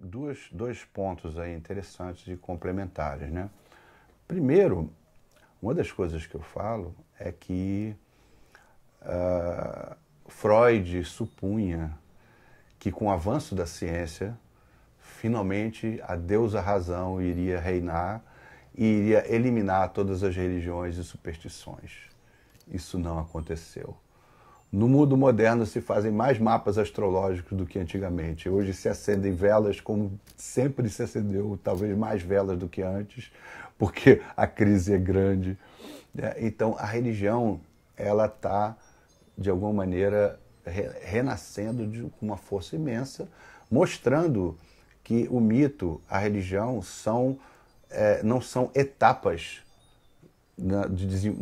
duas, dois pontos aí interessantes e complementares. Né? Primeiro, uma das coisas que eu falo é que uh, Freud supunha que com o avanço da ciência, finalmente a deusa razão iria reinar e iria eliminar todas as religiões e superstições. Isso não aconteceu. No mundo moderno se fazem mais mapas astrológicos do que antigamente. Hoje se acendem velas como sempre se acendeu, talvez mais velas do que antes, porque a crise é grande. Né? Então a religião ela está de alguma maneira renascendo com uma força imensa, mostrando que o mito, a religião são é, não são etapas na, de,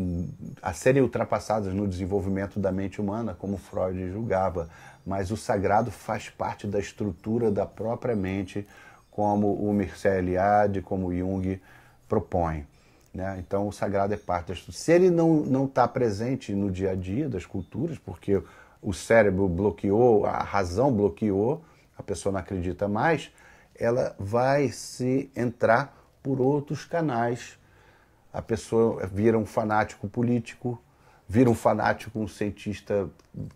a serem ultrapassadas no desenvolvimento da mente humana, como Freud julgava, mas o sagrado faz parte da estrutura da própria mente, como o Mircea Eliade, como Jung propõe. Né? Então, o sagrado é parte da estrutura. Se ele não está presente no dia a dia das culturas, porque o cérebro bloqueou, a razão bloqueou, a pessoa não acredita mais, ela vai se entrar por outros canais a pessoa vira um fanático político, vira um fanático, um cientista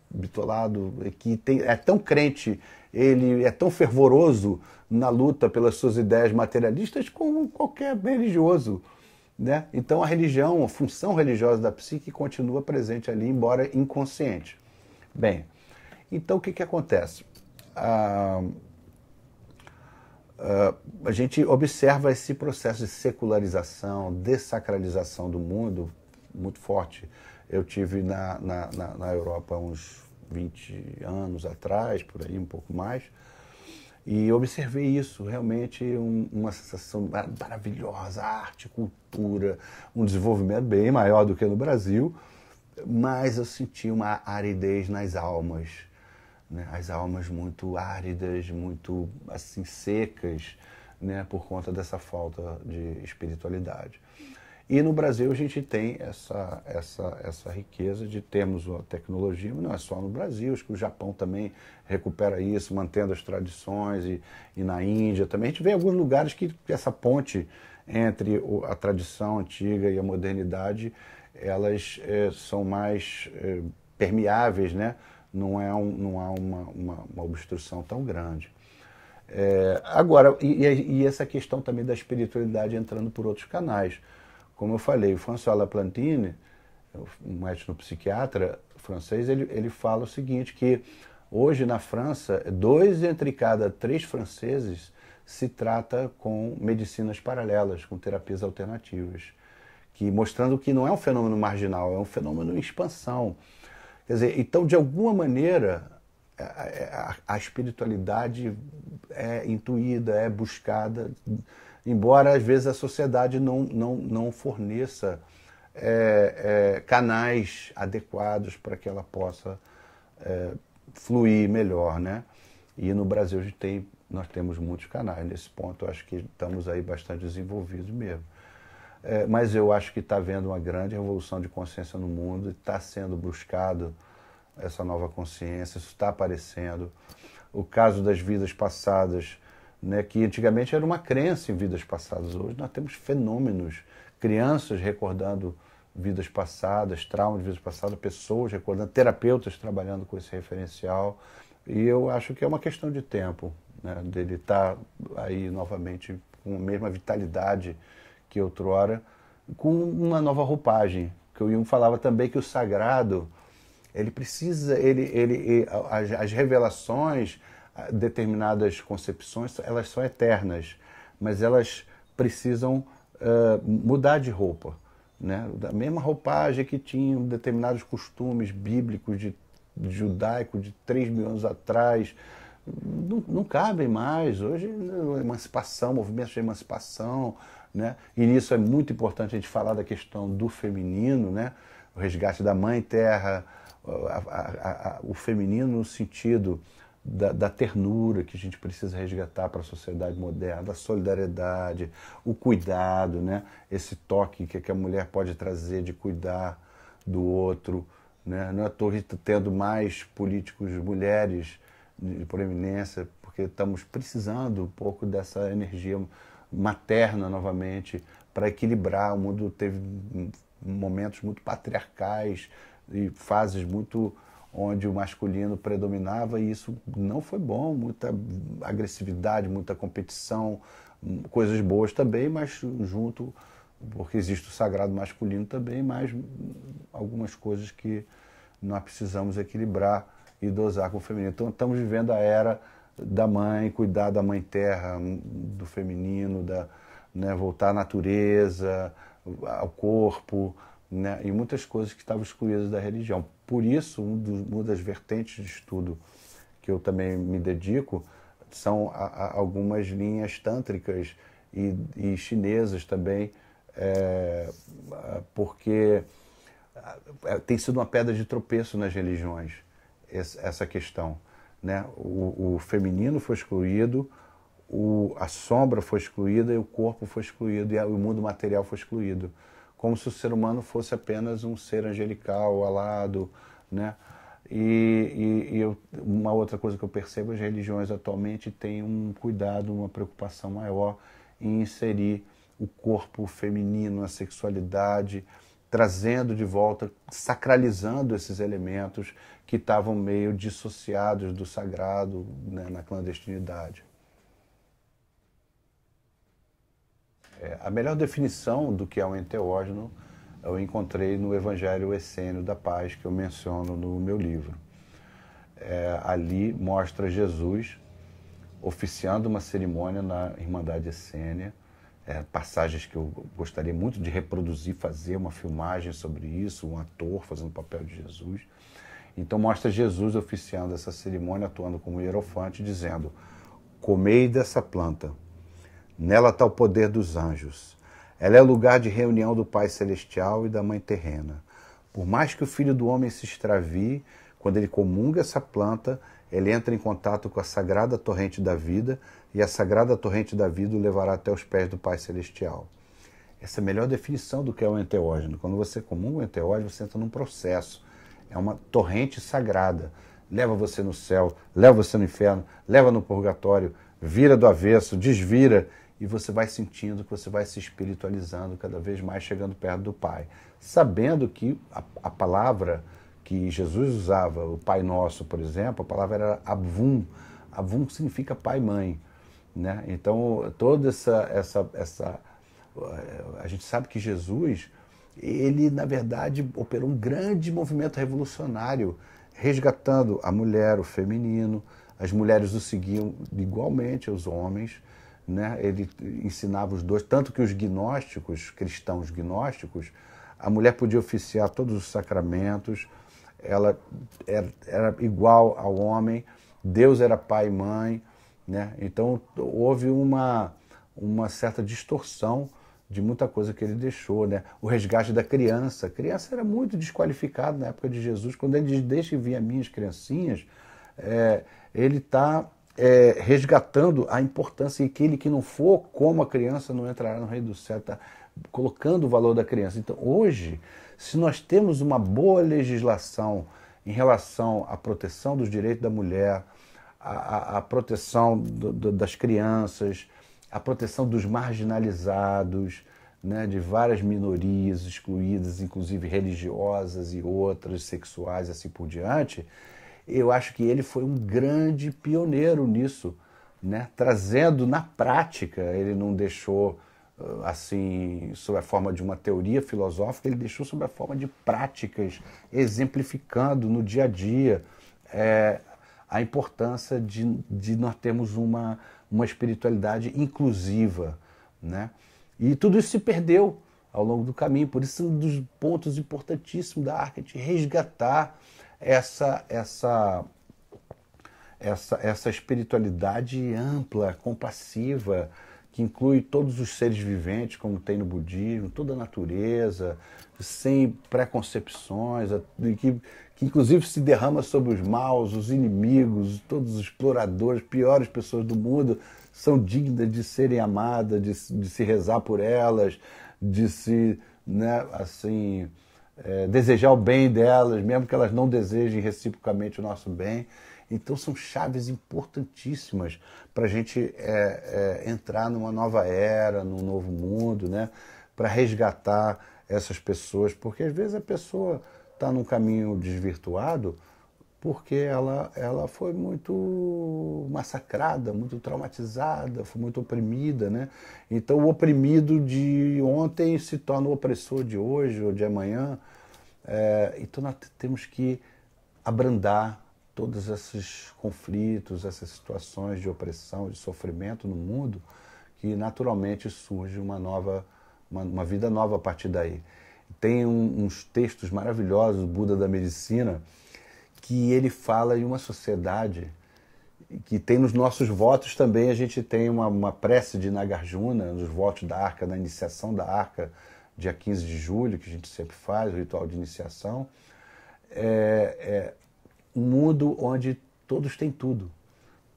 bitolado, que tem, é tão crente, ele é tão fervoroso na luta pelas suas ideias materialistas como qualquer religioso. Né? Então a religião, a função religiosa da psique continua presente ali, embora inconsciente. Bem, então o que, que acontece? Ah, Uh, a gente observa esse processo de secularização, desacralização do mundo muito forte. Eu tive na, na, na, na Europa uns 20 anos atrás, por aí um pouco mais, e observei isso, realmente um, uma sensação maravilhosa, arte, cultura, um desenvolvimento bem maior do que no Brasil, mas eu senti uma aridez nas almas né? as almas muito áridas, muito assim secas, né? por conta dessa falta de espiritualidade. E no Brasil a gente tem essa, essa, essa riqueza de termos a tecnologia, mas não é só no Brasil, acho que o Japão também recupera isso, mantendo as tradições, e, e na Índia também. A gente vê alguns lugares que essa ponte entre a tradição antiga e a modernidade, elas é, são mais é, permeáveis né, não, é um, não há uma, uma, uma obstrução tão grande. É, agora, e, e, essa questão também da espiritualidade entrando por outros canais. Como eu falei, o François Laplantine, um etnopsiquiatra francês, ele, ele fala o seguinte, que hoje na França, dois entre cada três franceses se trata com medicinas paralelas, com terapias alternativas, que mostrando que não é um fenômeno marginal, é um fenômeno em expansão. Quer dizer, então, de alguma maneira, a, a, a espiritualidade é intuída, é buscada, embora às vezes a sociedade não, não, não forneça é, é, canais adequados para que ela possa é, fluir melhor, né? E no Brasil a gente tem, nós temos muitos canais nesse ponto, acho que estamos aí bastante desenvolvidos mesmo. É, mas eu acho que está havendo uma grande revolução de consciência no mundo, e está sendo buscado essa nova consciência, isso está aparecendo. O caso das vidas passadas, né, que antigamente era uma crença em vidas passadas, hoje nós temos fenômenos, crianças recordando vidas passadas, traumas de vidas passadas, pessoas recordando, terapeutas trabalhando com esse referencial. E eu acho que é uma questão de tempo, né, dele estar tá aí novamente com a mesma vitalidade que outrora, com uma nova roupagem. Que o Jung falava também que o sagrado, ele precisa, ele, ele, as, as revelações, determinadas concepções, elas são eternas, mas elas precisam uh, mudar de roupa. Né? Da mesma roupagem que tinham determinados costumes bíblicos de, de judaico de 3 mil anos atrás, não, não cabem mais. Hoje, né, emancipação, movimentos de emancipação, né? e nisso é muito importante a gente falar da questão do feminino, né? o resgate da mãe terra, a, a, a, o feminino no sentido da, da, ternura que a gente precisa resgatar para a sociedade moderna, da solidariedade, o cuidado, né? esse toque que, que a mulher pode trazer de cuidar do outro. Né? Não é à tendo mais políticos mulheres de proeminência, porque estamos precisando um pouco dessa energia materna novamente para equilibrar. O mundo teve momentos muito patriarcais e fases muito onde o masculino predominava e isso não foi bom, muita agressividade, muita competição, coisas boas também, mas junto porque existe o sagrado masculino também, mas algumas coisas que nós precisamos equilibrar e dosar ah, com o feminino. Então, estamos vivendo a era da mãe, cuidar da mãe terra, do feminino, da, né, voltar à natureza, ao corpo, né, e muitas coisas que estavam excluídas da religião. Por isso, um dos, uma das vertentes de estudo que eu também me dedico são a, a algumas linhas tântricas e, e chinesas também, é, porque é, tem sido uma pedra de tropeço nas religiões essa questão. Né? O, o feminino foi excluído, o, a sombra foi excluída e o corpo foi excluído, e o mundo material foi excluído. Como se o ser humano fosse apenas um ser angelical, alado. Né? E, e, e eu, uma outra coisa que eu percebo, as religiões atualmente têm um cuidado, uma preocupação maior em inserir o corpo feminino, a sexualidade, trazendo de volta, sacralizando esses elementos que estavam meio dissociados do sagrado né, na clandestinidade. É, a melhor definição do que é um enteógeno eu encontrei no Evangelho Essênio da Paz, que eu menciono no meu livro. É, ali mostra Jesus oficiando uma cerimônia na Irmandade Essênia, é, passagens que eu gostaria muito de reproduzir, fazer uma filmagem sobre isso, um ator fazendo o papel de Jesus. Então mostra Jesus oficiando essa cerimônia, atuando como hierofante, dizendo: Comei dessa planta, nela está o poder dos anjos. Ela é o lugar de reunião do Pai Celestial e da Mãe Terrena. Por mais que o Filho do Homem se extravie, quando ele comunga essa planta, ele entra em contato com a sagrada torrente da vida e a sagrada torrente da vida o levará até os pés do Pai Celestial. Essa é a melhor definição do que é o enteógeno. Quando você comunga o enteógeno, você entra num processo é uma torrente sagrada. Leva você no céu, leva você no inferno, leva no purgatório, vira do avesso, desvira, e você vai sentindo que você vai se espiritualizando cada vez mais, chegando perto do Pai. Sabendo que a, a palavra que Jesus usava, o Pai Nosso, por exemplo, a palavra era avum. Avum significa pai e mãe. Né? Então, toda essa, essa, essa. Eh, a gente sabe que Jesus ele, na verdade, operou um grande movimento revolucionário, resgatando a mulher, o feminino, as mulheres o seguiam igualmente aos homens, né? ele ensinava os dois, tanto que os gnósticos, cristãos gnósticos, a mulher podia oficiar todos os sacramentos, ela era, era igual ao homem, Deus era pai e mãe, né? então houve uma, uma certa distorção de muita coisa que ele deixou, né? O resgate da criança. A criança era muito desqualificada na época de Jesus. Quando ele diz, deixe vir as minhas criancinhas, é, ele está é, resgatando a importância e que que não for como a criança não entrará no reino do céu, Está colocando o valor da criança. Então, hoje, se nós temos uma boa legislação em relação à proteção dos direitos da mulher, à, à, à proteção do, do, das crianças, a proteção dos marginalizados, né, de várias minorias excluídas, inclusive religiosas e outras, sexuais e assim por diante, eu acho que ele foi um grande pioneiro nisso, né, trazendo na prática, ele não deixou ah, assim, sob a forma de uma teoria filosófica, ele deixou sob a forma de práticas, exemplificando no dia a dia é, a importância de, de nós termos uma, uma espiritualidade inclusiva. Né? E tudo isso se perdeu ao longo do caminho, por isso um dos pontos importantíssimos da arca é de resgatar essa, essa, essa, essa espiritualidade ampla, compassiva, que inclui todos os seres viventes, como tem no budismo, toda a natureza, sem preconcepções, que, que inclusive se derrama sobre os maus, os inimigos, todos os exploradores, piores pessoas do mundo, são dignas de serem amadas, de, de se rezar por elas, de se, né, assim, é, desejar o bem delas, mesmo que elas não desejem reciprocamente o nosso bem. Então são chaves importantíssimas para a gente é, é, entrar numa nova era, num novo mundo, né? para resgatar essas pessoas, porque às vezes a pessoa está num caminho desvirtuado porque ela, ela foi muito massacrada, muito traumatizada, foi muito oprimida, né? Então o oprimido de ontem se torna o opressor de hoje ou de amanhã. É, então nós temos que abrandar todos esses conflitos, essas situações de opressão, de sofrimento no mundo, que naturalmente surge uma nova, uma, uma vida nova a partir daí. Tem um, uns textos maravilhosos, do Buda da Medicina, que ele fala em uma sociedade que tem nos nossos votos também, a gente tem uma, uma prece de Nagarjuna, nos votos da arca, na iniciação da arca, dia 15 de julho, que a gente sempre faz, o ritual de iniciação. É, é, um mundo onde todos têm tudo.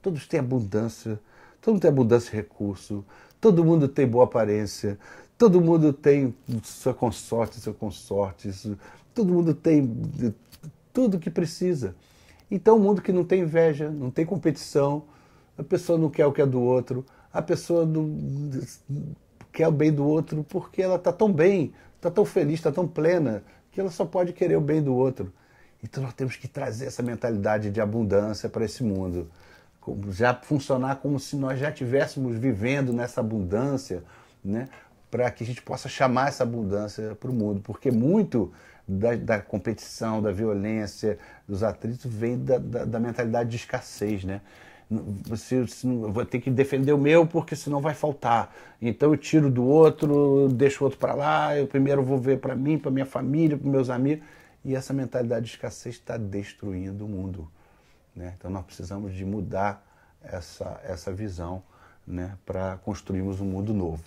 Todos têm abundância, todo mundo tem abundância de recurso, todo mundo tem boa aparência, todo mundo tem sua consorte, seu consorte, todo mundo tem tudo que precisa. Então, um mundo que não tem inveja, não tem competição, a pessoa não quer o que é do outro, a pessoa não quer o bem do outro porque ela está tão bem, está tão feliz, está tão plena, que ela só pode querer o bem do outro. Então nós temos que trazer essa mentalidade de abundância para esse mundo. Já funcionar como se nós já estivéssemos vivendo nessa abundância, né? para que a gente possa chamar essa abundância para o mundo, porque muito da, da, competição, da violência, dos atritos vem da, da, da mentalidade de escassez, né? Você, você vou ter que defender o meu porque senão vai faltar. Então eu tiro do outro, deixo o outro para lá, eu primeiro vou ver para mim, para minha família, para meus amigos. E essa mentalidade de escassez está destruindo o mundo. Né? Então nós precisamos de mudar essa, essa visão né? para construirmos um mundo novo.